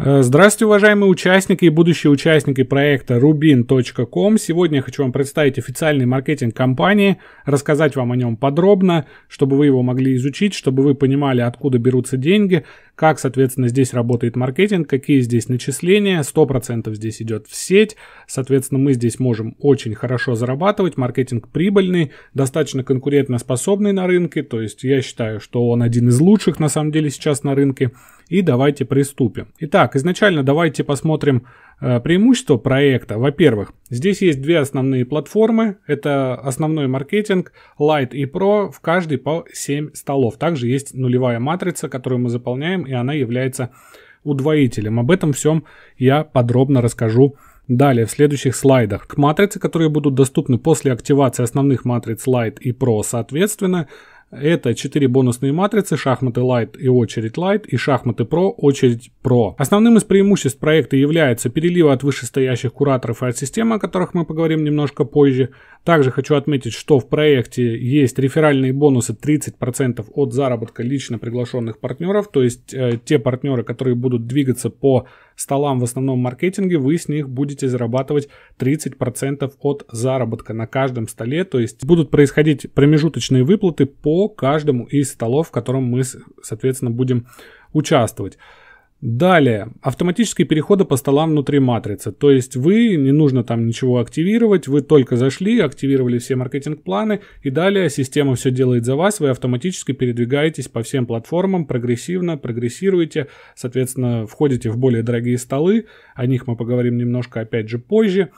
Э, здравствуйте, уважаемые участники и будущие участники проекта rubin.com. Сегодня я хочу вам представить официальный маркетинг компании, рассказать вам о нем подробно, чтобы вы его могли изучить, чтобы вы понимали, откуда берутся деньги, как, соответственно, здесь работает маркетинг, какие здесь начисления, 100% здесь идет в сеть, соответственно, мы здесь можем очень хорошо зарабатывать, маркетинг прибыльный, достаточно конкурентоспособный на рынке, то есть я считаю, что он один из лучших на самом деле сейчас на рынке, и давайте приступим. Итак, изначально давайте посмотрим, Э, преимущество проекта, во-первых, здесь есть две основные платформы. Это основной маркетинг, Light и Pro, в каждой по 7 столов. Также есть нулевая матрица, которую мы заполняем, и она является удвоителем. Об этом всем я подробно расскажу Далее, в следующих слайдах, к матрице, которые будут доступны после активации основных матриц Light и Pro, соответственно, это 4 бонусные матрицы, шахматы Light и очередь Light, и шахматы Pro, очередь Pro. Основным из преимуществ проекта является переливы от вышестоящих кураторов и от системы, о которых мы поговорим немножко позже. Также хочу отметить, что в проекте есть реферальные бонусы 30% от заработка лично приглашенных партнеров, то есть э, те партнеры, которые будут двигаться по столам в основном маркетинге, вы с них будете зарабатывать 30% от заработка на каждом столе. То есть будут происходить промежуточные выплаты по каждому из столов, в котором мы, соответственно, будем участвовать. Далее, автоматические переходы по столам внутри матрицы. То есть вы, не нужно там ничего активировать, вы только зашли, активировали все маркетинг-планы, и далее система все делает за вас, вы автоматически передвигаетесь по всем платформам, прогрессивно прогрессируете, соответственно, входите в более дорогие столы, о них мы поговорим немножко опять же позже.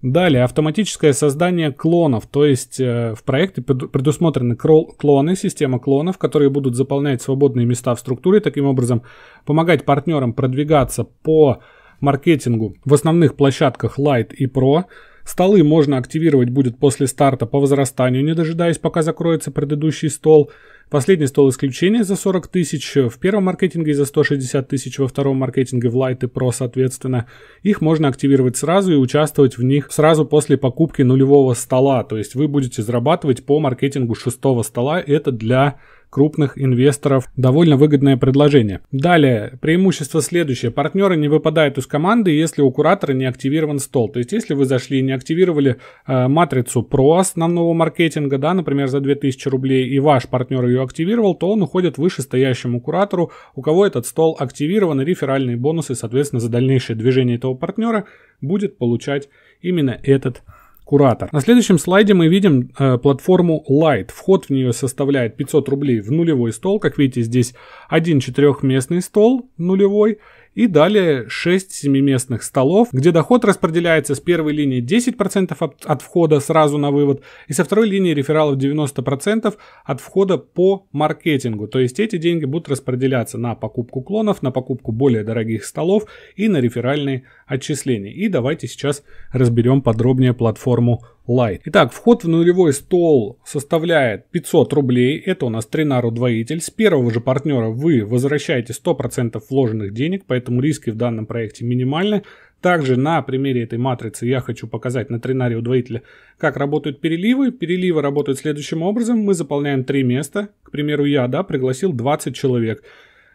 Далее, автоматическое создание клонов, то есть э, в проекте предусмотрены клоны, система клонов, которые будут заполнять свободные места в структуре, таким образом помогать партнерам продвигаться по маркетингу в основных площадках Light и Pro. Столы можно активировать будет после старта по возрастанию, не дожидаясь, пока закроется предыдущий стол – Последний стол исключения за 40 тысяч в первом маркетинге и за 160 тысяч во втором маркетинге в Light и Pro, соответственно. Их можно активировать сразу и участвовать в них сразу после покупки нулевого стола. То есть вы будете зарабатывать по маркетингу шестого стола. Это для крупных инвесторов довольно выгодное предложение. Далее, преимущество следующее. Партнеры не выпадают из команды, если у куратора не активирован стол. То есть, если вы зашли и не активировали э, матрицу про основного маркетинга, да, например, за 2000 рублей, и ваш партнер ее активировал, то он уходит вышестоящему куратору, у кого этот стол активирован, и реферальные бонусы, соответственно, за дальнейшее движение этого партнера будет получать именно этот куратор. На следующем слайде мы видим э, платформу Light. Вход в нее составляет 500 рублей в нулевой стол. Как видите, здесь один четырехместный стол нулевой и далее 6 семиместных столов, где доход распределяется с первой линии 10% от, от входа сразу на вывод и со второй линии рефералов 90% от входа по маркетингу. То есть эти деньги будут распределяться на покупку клонов, на покупку более дорогих столов и на реферальные отчисления. И давайте сейчас разберем подробнее платформу Lite. Итак, вход в нулевой стол составляет 500 рублей. Это у нас тренар удвоитель. С первого же партнера вы возвращаете 100% вложенных денег, поэтому риски в данном проекте минимальны. Также на примере этой матрицы я хочу показать на тренаре удвоителя, как работают переливы. Переливы работают следующим образом. Мы заполняем три места. К примеру, я да, пригласил 20 человек.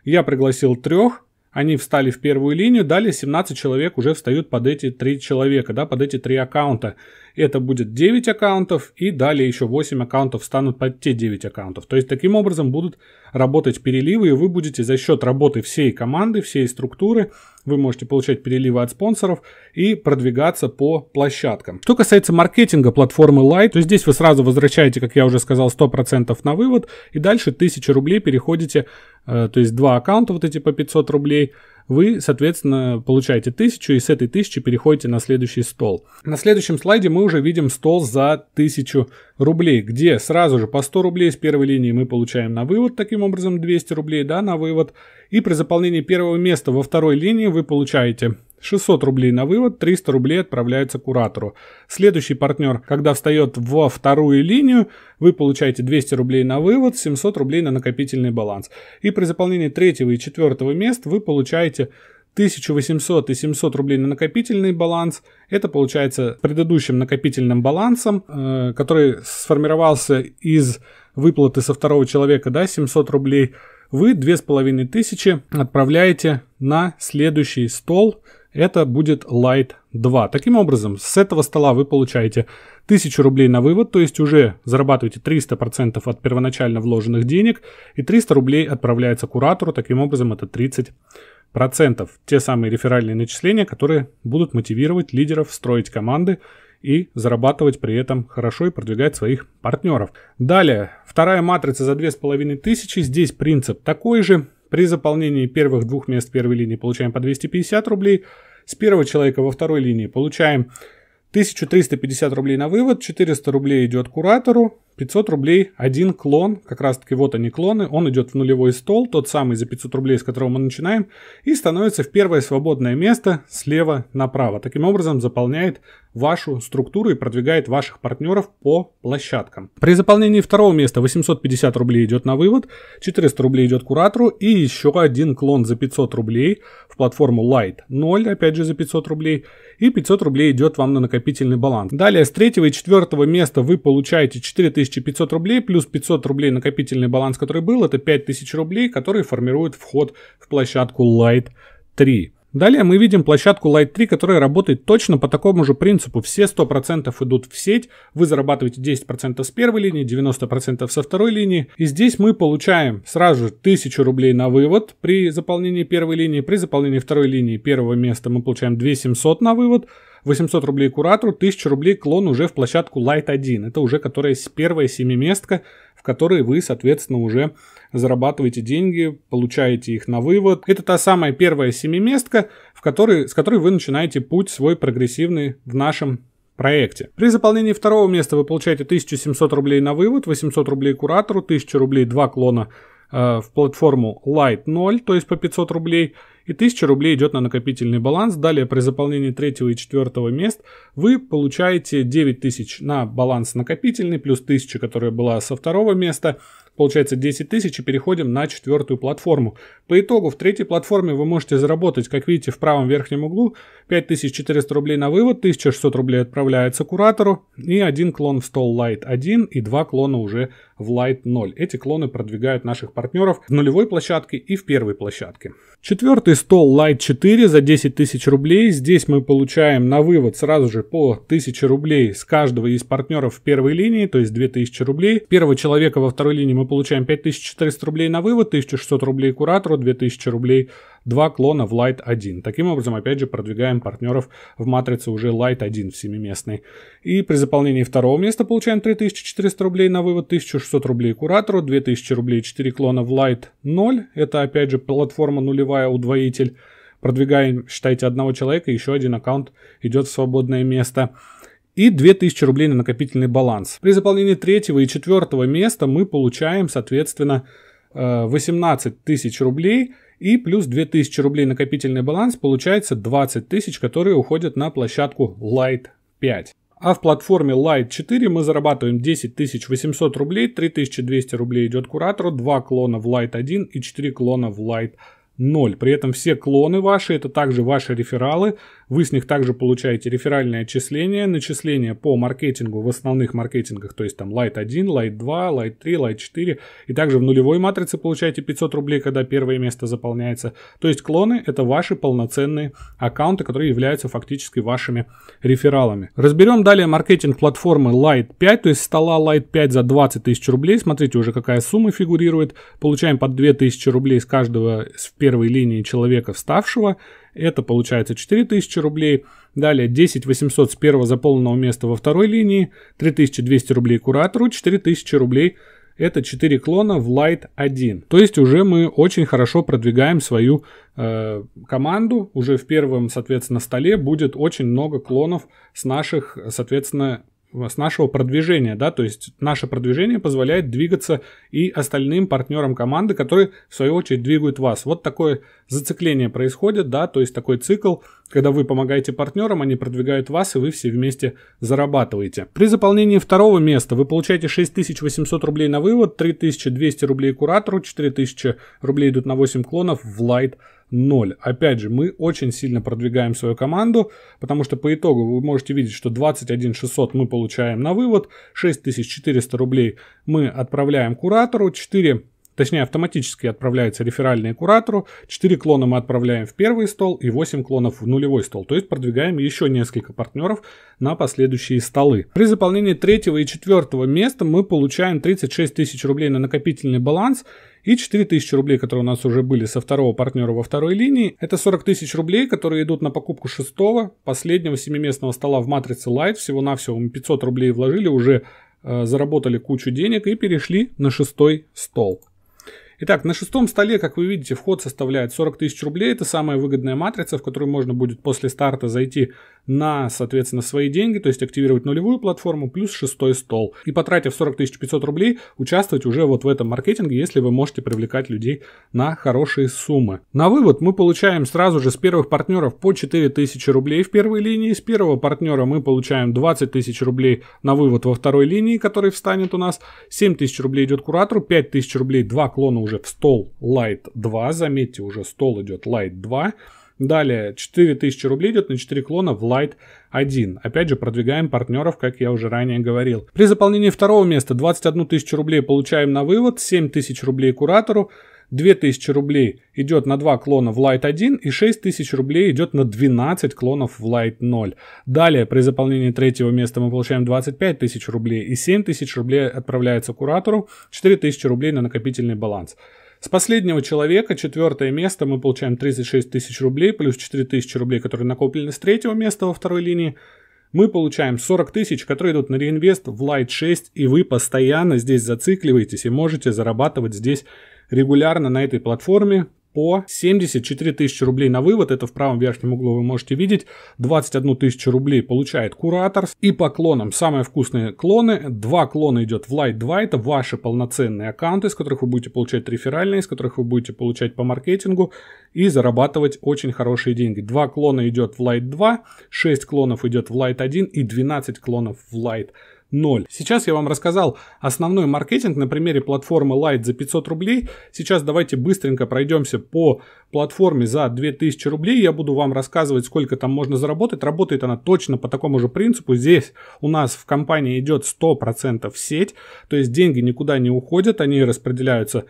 Я пригласил трех, они встали в первую линию, далее 17 человек уже встают под эти три человека, да, под эти три аккаунта это будет 9 аккаунтов, и далее еще 8 аккаунтов станут под те 9 аккаунтов. То есть таким образом будут работать переливы, и вы будете за счет работы всей команды, всей структуры, вы можете получать переливы от спонсоров и продвигаться по площадкам. Что касается маркетинга платформы Lite, то здесь вы сразу возвращаете, как я уже сказал, 100% на вывод, и дальше 1000 рублей переходите, э, то есть два аккаунта вот эти по 500 рублей – вы, соответственно, получаете тысячу и с этой тысячи переходите на следующий стол. На следующем слайде мы уже видим стол за тысячу рублей, где сразу же по 100 рублей с первой линии мы получаем на вывод, таким образом 200 рублей, да, на вывод. И при заполнении первого места во второй линии вы получаете 600 рублей на вывод, 300 рублей отправляется куратору. Следующий партнер, когда встает во вторую линию, вы получаете 200 рублей на вывод, 700 рублей на накопительный баланс. И при заполнении третьего и четвертого мест вы получаете 1800 и 700 рублей на накопительный баланс. Это получается предыдущим накопительным балансом, э, который сформировался из выплаты со второго человека, да, 700 рублей. Вы 2500 отправляете на следующий стол, это будет Light 2. Таким образом, с этого стола вы получаете 1000 рублей на вывод, то есть уже зарабатываете 300% от первоначально вложенных денег, и 300 рублей отправляется куратору, таким образом это 30%. Те самые реферальные начисления, которые будут мотивировать лидеров строить команды и зарабатывать при этом хорошо и продвигать своих партнеров. Далее, вторая матрица за 2500, здесь принцип такой же, при заполнении первых двух мест первой линии получаем по 250 рублей. С первого человека во второй линии получаем 1350 рублей на вывод, 400 рублей идет куратору, 500 рублей один клон, как раз таки вот они клоны, он идет в нулевой стол, тот самый за 500 рублей, с которого мы начинаем, и становится в первое свободное место слева направо. Таким образом заполняет вашу структуру и продвигает ваших партнеров по площадкам. При заполнении второго места 850 рублей идет на вывод, 400 рублей идет куратору и еще один клон за 500 рублей в платформу Light 0, опять же за 500 рублей, и 500 рублей идет вам на накопительный баланс. Далее с третьего и четвертого места вы получаете 4000 1500 рублей плюс 500 рублей накопительный баланс, который был, это 5000 рублей, которые формируют вход в площадку Light 3. Далее мы видим площадку Light 3, которая работает точно по такому же принципу. Все 100% идут в сеть, вы зарабатываете 10% с первой линии, 90% со второй линии. И здесь мы получаем сразу же 1000 рублей на вывод при заполнении первой линии. При заполнении второй линии первого места мы получаем 2700 на вывод. 800 рублей куратору, 1000 рублей клон уже в площадку Light 1. Это уже которая первая семиместка, в которой вы, соответственно, уже зарабатываете деньги, получаете их на вывод. Это та самая первая семиместка, в которой, с которой вы начинаете путь свой прогрессивный в нашем проекте. При заполнении второго места вы получаете 1700 рублей на вывод, 800 рублей куратору, 1000 рублей два клона э, в платформу Light 0, то есть по 500 рублей, и 1000 рублей идет на накопительный баланс. Далее при заполнении третьего и четвертого мест вы получаете 9000 на баланс накопительный, плюс 1000, которая была со второго места, Получается 10 тысяч и переходим на четвертую платформу. По итогу в третьей платформе вы можете заработать, как видите, в правом верхнем углу 5400 рублей на вывод, 1600 рублей отправляется куратору и один клон в стол Light 1 и два клона уже в Light 0. Эти клоны продвигают наших партнеров в нулевой площадке и в первой площадке. Четвертый стол Light 4 за 10 тысяч рублей. Здесь мы получаем на вывод сразу же по 1000 рублей с каждого из партнеров в первой линии, то есть 2000 рублей. Первого человека во второй линии мы получаем 5400 рублей на вывод, 1600 рублей куратору, 2000 рублей два клона в Light 1. Таким образом, опять же, продвигаем партнеров в матрице уже Light 1 в семиместной. И при заполнении второго места получаем 3400 рублей на вывод, 1600 рублей куратору, 2000 рублей 4 клона в Light 0. Это, опять же, платформа нулевая, удвоитель. Продвигаем, считайте, одного человека, еще один аккаунт идет в свободное место и 2000 рублей на накопительный баланс. При заполнении третьего и четвертого места мы получаем, соответственно, 18 э, тысяч рублей и плюс 2000 рублей накопительный баланс, получается 20 тысяч, которые уходят на площадку Light 5. А в платформе Light 4 мы зарабатываем 10 800 рублей, 3200 рублей идет куратору, 2 клона в Light 1 и 4 клона в Light 0. При этом все клоны ваши, это также ваши рефералы, вы с них также получаете реферальные отчисления, начисления по маркетингу в основных маркетингах, то есть там Light 1, Light 2, Light 3, Light 4. И также в нулевой матрице получаете 500 рублей, когда первое место заполняется. То есть клоны — это ваши полноценные аккаунты, которые являются фактически вашими рефералами. Разберем далее маркетинг платформы Light 5, то есть стола Light 5 за 20 тысяч рублей. Смотрите уже, какая сумма фигурирует. Получаем по 2000 рублей с каждого в первой линии человека вставшего. Это получается 4000 рублей. Далее 10 800 с первого заполненного места во второй линии, 3200 рублей куратору, 4000 рублей это 4 клона в Light 1. То есть уже мы очень хорошо продвигаем свою э, команду. Уже в первом, соответственно, столе будет очень много клонов с наших, соответственно, с нашего продвижения, да, то есть наше продвижение позволяет двигаться и остальным партнерам команды, которые в свою очередь двигают вас. Вот такое зацикление происходит, да, то есть такой цикл, когда вы помогаете партнерам, они продвигают вас, и вы все вместе зарабатываете. При заполнении второго места вы получаете 6800 рублей на вывод, 3200 рублей куратору, 4000 рублей идут на 8 клонов в Light 0. Опять же, мы очень сильно продвигаем свою команду, потому что по итогу вы можете видеть, что 21 600 мы получаем на вывод, 6400 рублей мы отправляем куратору, 4 Точнее, автоматически отправляются реферальные куратору, 4 клона мы отправляем в первый стол и 8 клонов в нулевой стол, то есть продвигаем еще несколько партнеров на последующие столы. При заполнении третьего и четвертого места мы получаем 36 тысяч рублей на накопительный баланс и 4 тысячи рублей, которые у нас уже были со второго партнера во второй линии. Это 40 тысяч рублей, которые идут на покупку шестого, последнего семиместного стола в матрице Light. Всего-навсего мы 500 рублей вложили, уже э, заработали кучу денег и перешли на шестой стол. Итак, на шестом столе, как вы видите, вход составляет 40 тысяч рублей. Это самая выгодная матрица, в которую можно будет после старта зайти на, соответственно, свои деньги, то есть активировать нулевую платформу плюс шестой стол. И потратив 40 500 рублей, участвовать уже вот в этом маркетинге, если вы можете привлекать людей на хорошие суммы. На вывод мы получаем сразу же с первых партнеров по 4000 рублей в первой линии, с первого партнера мы получаем 20 тысяч рублей на вывод во второй линии, который встанет у нас, 7000 рублей идет куратору, 5000 рублей, два клона уже в стол Light 2, заметьте, уже стол идет Light 2, Далее 4000 рублей идет на 4 клона в Light 1. Опять же, продвигаем партнеров, как я уже ранее говорил. При заполнении второго места 21 тысячу рублей получаем на вывод, 7000 рублей куратору, 2000 рублей идет на 2 клона в Light 1 и 6000 рублей идет на 12 клонов в Light 0. Далее при заполнении третьего места мы получаем 25 тысяч рублей и 7000 рублей отправляется куратору, 4000 рублей на накопительный баланс. С последнего человека четвертое место мы получаем 36 тысяч рублей плюс 4 тысячи рублей, которые накоплены с третьего места во второй линии. Мы получаем 40 тысяч, которые идут на реинвест в Light 6, и вы постоянно здесь зацикливаетесь и можете зарабатывать здесь регулярно на этой платформе по 74 тысячи рублей на вывод. Это в правом верхнем углу вы можете видеть. 21 тысячу рублей получает куратор. И по клонам. Самые вкусные клоны. Два клона идет в Light 2. Это ваши полноценные аккаунты, из которых вы будете получать реферальные, из которых вы будете получать по маркетингу и зарабатывать очень хорошие деньги. Два клона идет в Light 2, 6 клонов идет в Light 1 и 12 клонов в Light 2 ноль. Сейчас я вам рассказал основной маркетинг на примере платформы Lite за 500 рублей. Сейчас давайте быстренько пройдемся по платформе за 2000 рублей. Я буду вам рассказывать, сколько там можно заработать. Работает она точно по такому же принципу. Здесь у нас в компании идет 100% сеть, то есть деньги никуда не уходят, они распределяются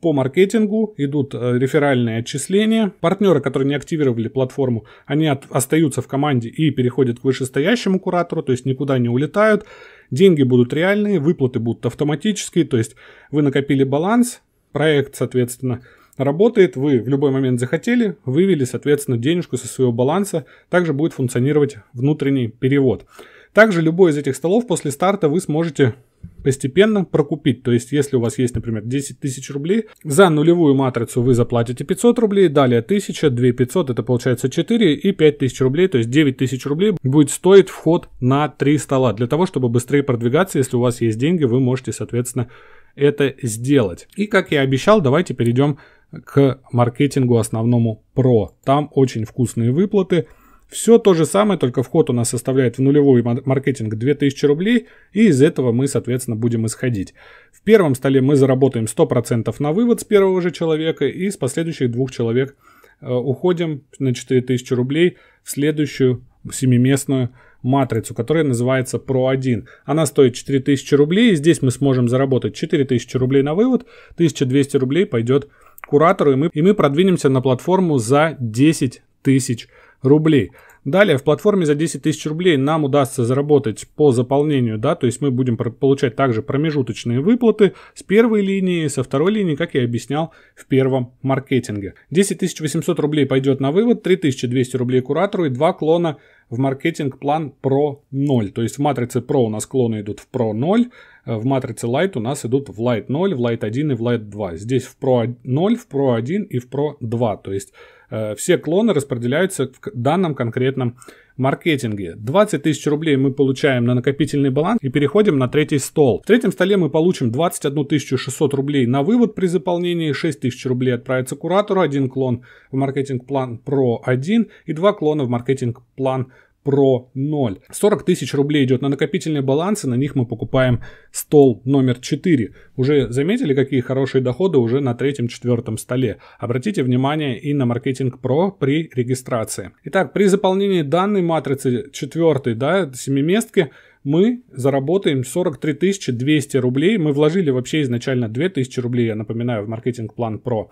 по маркетингу, идут э, реферальные отчисления. Партнеры, которые не активировали платформу, они от, остаются в команде и переходят к вышестоящему куратору, то есть никуда не улетают. Деньги будут реальные, выплаты будут автоматические, то есть вы накопили баланс, проект, соответственно, работает, вы в любой момент захотели, вывели, соответственно, денежку со своего баланса, также будет функционировать внутренний перевод. Также любой из этих столов после старта вы сможете постепенно прокупить. То есть, если у вас есть, например, 10 тысяч рублей, за нулевую матрицу вы заплатите 500 рублей, далее 1000, 2500, это получается 4 и 5000 рублей, то есть 9000 рублей будет стоить вход на 3 стола. Для того, чтобы быстрее продвигаться, если у вас есть деньги, вы можете, соответственно, это сделать. И, как я обещал, давайте перейдем к маркетингу основному про. Там очень вкусные выплаты – все то же самое, только вход у нас составляет в нулевой маркетинг 2000 рублей, и из этого мы, соответственно, будем исходить. В первом столе мы заработаем 100% на вывод с первого же человека, и с последующих двух человек э, уходим на 4000 рублей в следующую семиместную матрицу, которая называется Pro 1. Она стоит 4000 рублей, и здесь мы сможем заработать 4000 рублей на вывод, 1200 рублей пойдет куратору, и мы, и мы продвинемся на платформу за 10 тысяч рублей рублей. Далее в платформе за 10 тысяч рублей нам удастся заработать по заполнению, да, то есть мы будем получать также промежуточные выплаты с первой линии, со второй линии, как я объяснял в первом маркетинге. 10 800 рублей пойдет на вывод, 3200 рублей куратору и два клона в маркетинг план Pro 0. То есть в матрице Pro у нас клоны идут в Pro 0, э, в матрице Light у нас идут в Light 0, в Light 1 и в Light 2. Здесь в Pro 0, в Pro 1 и в Pro 2. То есть Э, все клоны распределяются в данном конкретном маркетинге. 20 тысяч рублей мы получаем на накопительный баланс и переходим на третий стол. В третьем столе мы получим 21 600 рублей на вывод при заполнении, 6 тысяч рублей отправится куратору, один клон в маркетинг-план Pro 1 и два клона в маркетинг-план Pro 0. 40 тысяч рублей идет на накопительные балансы, на них мы покупаем стол номер 4. Уже заметили, какие хорошие доходы уже на третьем-четвертом столе? Обратите внимание и на маркетинг Pro при регистрации. Итак, при заполнении данной матрицы четвертой да, семиместки, мы заработаем 43 200 рублей. Мы вложили вообще изначально 2000 рублей, я напоминаю, в маркетинг-план Pro.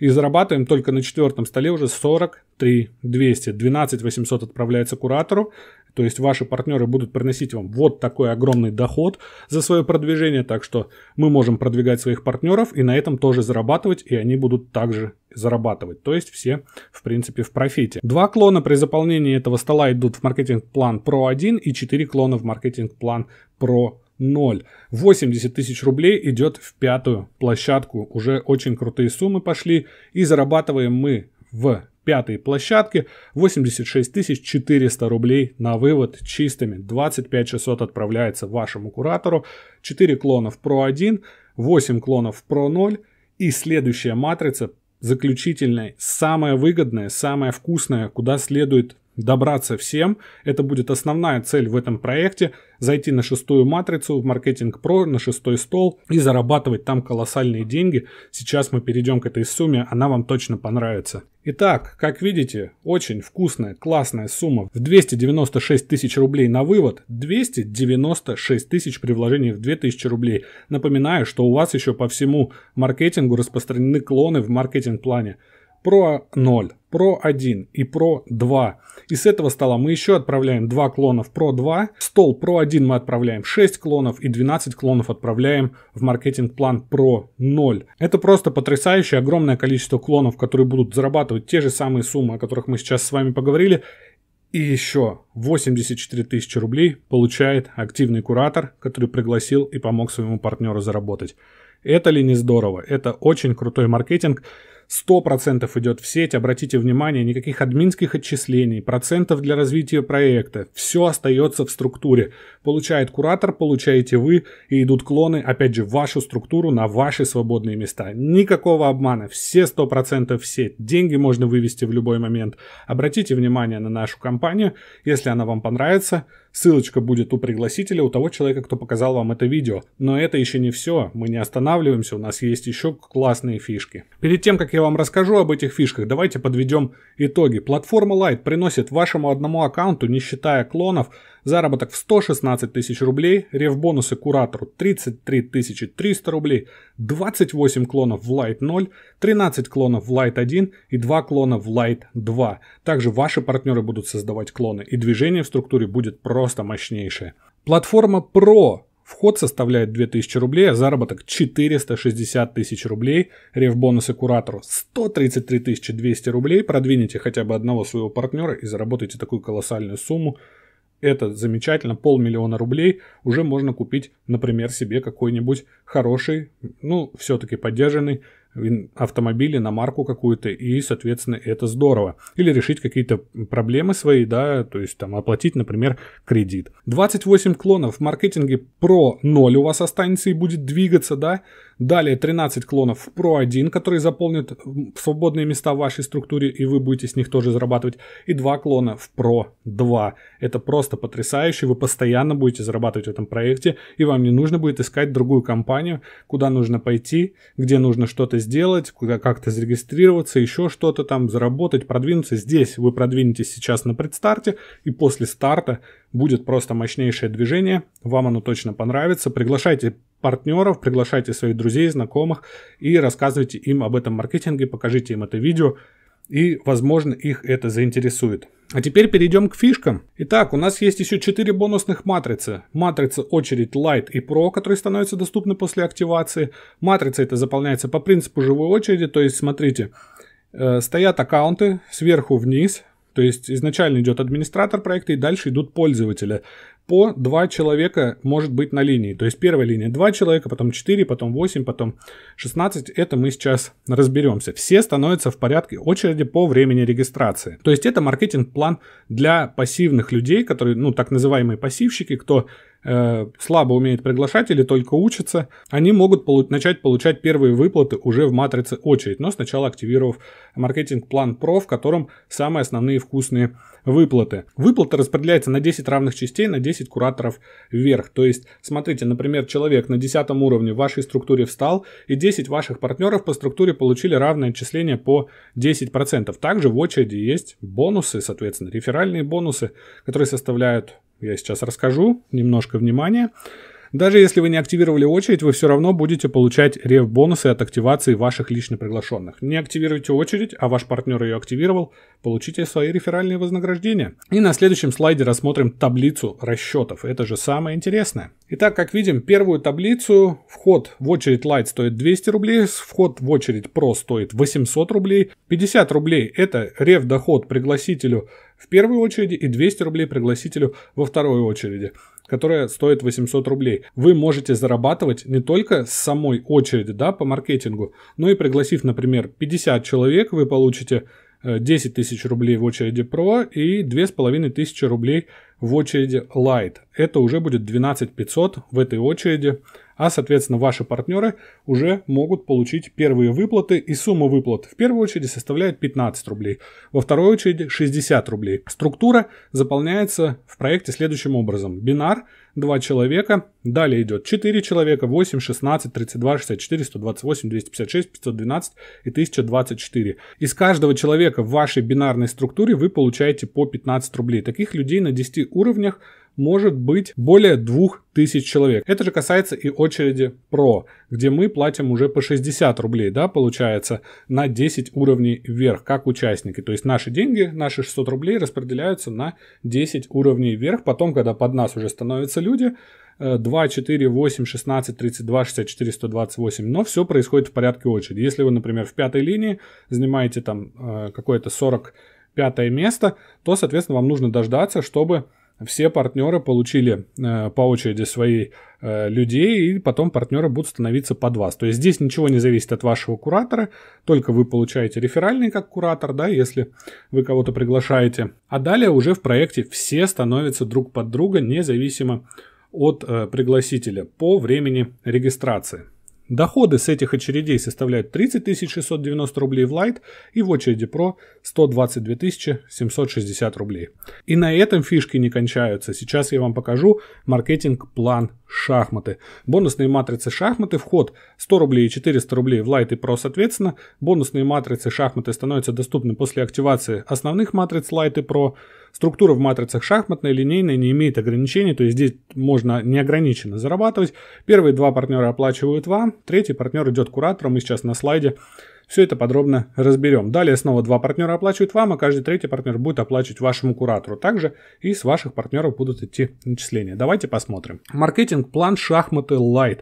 И зарабатываем только на четвертом столе уже 43 200. 12 800 отправляется куратору. То есть ваши партнеры будут приносить вам вот такой огромный доход за свое продвижение. Так что мы можем продвигать своих партнеров и на этом тоже зарабатывать. И они будут также зарабатывать. То есть все, в принципе, в профите. Два клона при заполнении этого стола идут в маркетинг-план Pro 1 и 4 клона в маркетинг-план Pro 2 ноль. 80 тысяч рублей идет в пятую площадку. Уже очень крутые суммы пошли. И зарабатываем мы в пятой площадке 86 400 рублей на вывод чистыми. 25 600 отправляется вашему куратору. 4 клонов про 1, 8 клонов про 0. И следующая матрица заключительная, самая выгодная, самая вкусная, куда следует добраться всем. Это будет основная цель в этом проекте. Зайти на шестую матрицу в маркетинг про, на шестой стол и зарабатывать там колоссальные деньги. Сейчас мы перейдем к этой сумме, она вам точно понравится. Итак, как видите, очень вкусная, классная сумма. В 296 тысяч рублей на вывод, 296 тысяч при вложении в 2000 рублей. Напоминаю, что у вас еще по всему маркетингу распространены клоны в маркетинг-плане. Pro 0, Pro 1 и Pro 2. И с этого стола мы еще отправляем 2 клонов Pro 2, стол Pro 1 мы отправляем 6 клонов и 12 клонов отправляем в маркетинг-план Pro 0. Это просто потрясающее огромное количество клонов, которые будут зарабатывать те же самые суммы, о которых мы сейчас с вами поговорили, и еще 84 тысячи рублей получает активный куратор, который пригласил и помог своему партнеру заработать. Это ли не здорово? Это очень крутой маркетинг. 100% идет в сеть. Обратите внимание, никаких админских отчислений, процентов для развития проекта. Все остается в структуре. Получает куратор, получаете вы, и идут клоны, опять же, в вашу структуру на ваши свободные места. Никакого обмана, все 100% в сеть. Деньги можно вывести в любой момент. Обратите внимание на нашу компанию, если она вам понравится, Ссылочка будет у пригласителя, у того человека, кто показал вам это видео. Но это еще не все, мы не останавливаемся, у нас есть еще классные фишки. Перед тем, как я вам расскажу об этих фишках, давайте подведем итоги. Платформа Lite приносит вашему одному аккаунту, не считая клонов, заработок в 116 тысяч рублей, ревбонусы куратору 33 300 рублей, 28 клонов в Light 0, 13 клонов в Light 1 и 2 клона в Light 2. Также ваши партнеры будут создавать клоны, и движение в структуре будет просто мощнейшее. Платформа Pro Вход составляет 2000 рублей, а заработок 460 тысяч рублей. Ревбонусы куратору 133 200 рублей. Продвинете хотя бы одного своего партнера и заработайте такую колоссальную сумму это замечательно, полмиллиона рублей уже можно купить, например, себе какой-нибудь хороший, ну, все-таки поддержанный автомобиль, на марку какую-то, и, соответственно, это здорово. Или решить какие-то проблемы свои, да, то есть там оплатить, например, кредит. 28 клонов в маркетинге про 0 у вас останется и будет двигаться, да, Далее 13 клонов в Pro 1, которые заполнят свободные места в вашей структуре, и вы будете с них тоже зарабатывать. И 2 клона в Pro 2. Это просто потрясающе. Вы постоянно будете зарабатывать в этом проекте, и вам не нужно будет искать другую компанию, куда нужно пойти, где нужно что-то сделать, куда как-то зарегистрироваться, еще что-то там заработать, продвинуться. Здесь вы продвинетесь сейчас на предстарте, и после старта будет просто мощнейшее движение. Вам оно точно понравится. Приглашайте партнеров, приглашайте своих друзей, знакомых и рассказывайте им об этом маркетинге, покажите им это видео и, возможно, их это заинтересует. А теперь перейдем к фишкам. Итак, у нас есть еще 4 бонусных матрицы. Матрица очередь Light и Pro, которые становятся доступны после активации. Матрица это заполняется по принципу живой очереди, то есть смотрите, э, стоят аккаунты сверху вниз, то есть изначально идет администратор проекта и дальше идут пользователи по два человека может быть на линии. То есть первая линия два человека, потом четыре, потом восемь, потом шестнадцать, Это мы сейчас разберемся. Все становятся в порядке очереди по времени регистрации. То есть это маркетинг-план для пассивных людей, которые, ну, так называемые пассивщики, кто Э, слабо умеет приглашать или только учится, они могут полу- начать получать первые выплаты уже в матрице очередь, но сначала активировав маркетинг-план ПРО, в котором самые основные вкусные выплаты. Выплата распределяется на 10 равных частей, на 10 кураторов вверх. То есть, смотрите, например, человек на 10 уровне в вашей структуре встал, и 10 ваших партнеров по структуре получили равное отчисление по 10%. Также в очереди есть бонусы, соответственно, реферальные бонусы, которые составляют я сейчас расскажу, немножко внимания. Даже если вы не активировали очередь, вы все равно будете получать рев-бонусы от активации ваших лично приглашенных. Не активируйте очередь, а ваш партнер ее активировал, получите свои реферальные вознаграждения. И на следующем слайде рассмотрим таблицу расчетов. Это же самое интересное. Итак, как видим, первую таблицу вход в очередь Light стоит 200 рублей, вход в очередь Pro стоит 800 рублей, 50 рублей это рев-доход пригласителю в первой очереди и 200 рублей пригласителю во второй очереди которая стоит 800 рублей. Вы можете зарабатывать не только с самой очереди, да, по маркетингу, но и пригласив, например, 50 человек, вы получите 10 э, тысяч рублей в очереди Pro и 2500 рублей в очереди Light. Это уже будет 12 500 в этой очереди а, соответственно, ваши партнеры уже могут получить первые выплаты, и сумма выплат в первую очередь составляет 15 рублей, во второй очереди 60 рублей. Структура заполняется в проекте следующим образом. Бинар, 2 человека, далее идет 4 человека, 8, 16, 32, 64, 128, 256, 512 и 1024. Из каждого человека в вашей бинарной структуре вы получаете по 15 рублей. Таких людей на 10 уровнях может быть более 2000 человек. Это же касается и очереди Pro, где мы платим уже по 60 рублей, да, получается, на 10 уровней вверх, как участники. То есть наши деньги, наши 600 рублей распределяются на 10 уровней вверх. Потом, когда под нас уже становятся люди, 2, 4, 8, 16, 32, 64, 128, но все происходит в порядке очереди. Если вы, например, в пятой линии занимаете там э, какое-то 45 место, то, соответственно, вам нужно дождаться, чтобы все партнеры получили э, по очереди свои э, людей, и потом партнеры будут становиться под вас. То есть здесь ничего не зависит от вашего куратора, только вы получаете реферальный как куратор, да, если вы кого-то приглашаете. А далее уже в проекте все становятся друг под друга, независимо от э, пригласителя по времени регистрации. Доходы с этих очередей составляют 30 690 рублей в Light и в очереди Pro 122 760 рублей. И на этом фишки не кончаются. Сейчас я вам покажу маркетинг-план шахматы. Бонусные матрицы шахматы вход 100 рублей и 400 рублей в Light и Pro соответственно. Бонусные матрицы шахматы становятся доступны после активации основных матриц Light и Pro Структура в матрицах шахматная, линейная, не имеет ограничений, то есть здесь можно неограниченно зарабатывать. Первые два партнера оплачивают вам, третий партнер идет куратором, мы сейчас на слайде все это подробно разберем. Далее снова два партнера оплачивают вам, а каждый третий партнер будет оплачивать вашему куратору. Также и с ваших партнеров будут идти начисления. Давайте посмотрим. Маркетинг план шахматы Light.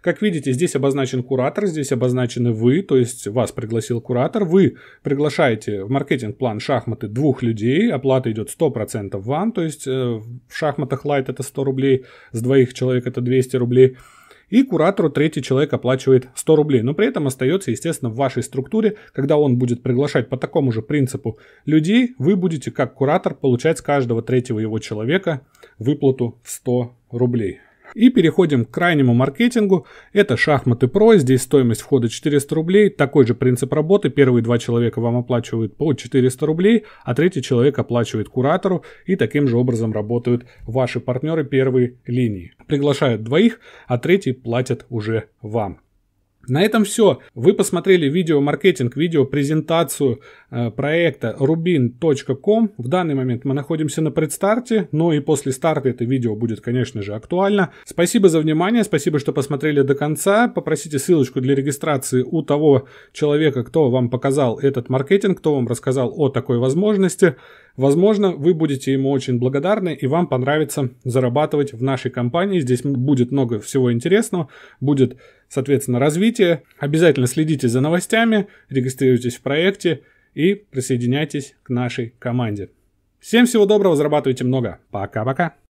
Как видите, здесь обозначен куратор, здесь обозначены вы, то есть вас пригласил куратор. Вы приглашаете в маркетинг-план шахматы двух людей, оплата идет 100% вам, то есть э, в шахматах лайт это 100 рублей, с двоих человек это 200 рублей и куратору третий человек оплачивает 100 рублей, но при этом остается, естественно, в вашей структуре, когда он будет приглашать по такому же принципу людей, вы будете как куратор получать с каждого третьего его человека выплату в 100 рублей. И переходим к крайнему маркетингу. Это шахматы про. Здесь стоимость входа 400 рублей. Такой же принцип работы. Первые два человека вам оплачивают по 400 рублей, а третий человек оплачивает куратору. И таким же образом работают ваши партнеры первой линии. Приглашают двоих, а третий платит уже вам. На этом все. Вы посмотрели видео-маркетинг, видео-презентацию э, проекта rubin.com. В данный момент мы находимся на предстарте, но и после старта это видео будет, конечно же, актуально. Спасибо за внимание, спасибо, что посмотрели до конца. Попросите ссылочку для регистрации у того человека, кто вам показал этот маркетинг, кто вам рассказал о такой возможности. Возможно, вы будете ему очень благодарны и вам понравится зарабатывать в нашей компании. Здесь будет много всего интересного, будет, соответственно, развитие. Обязательно следите за новостями, регистрируйтесь в проекте и присоединяйтесь к нашей команде. Всем всего доброго, зарабатывайте много. Пока-пока.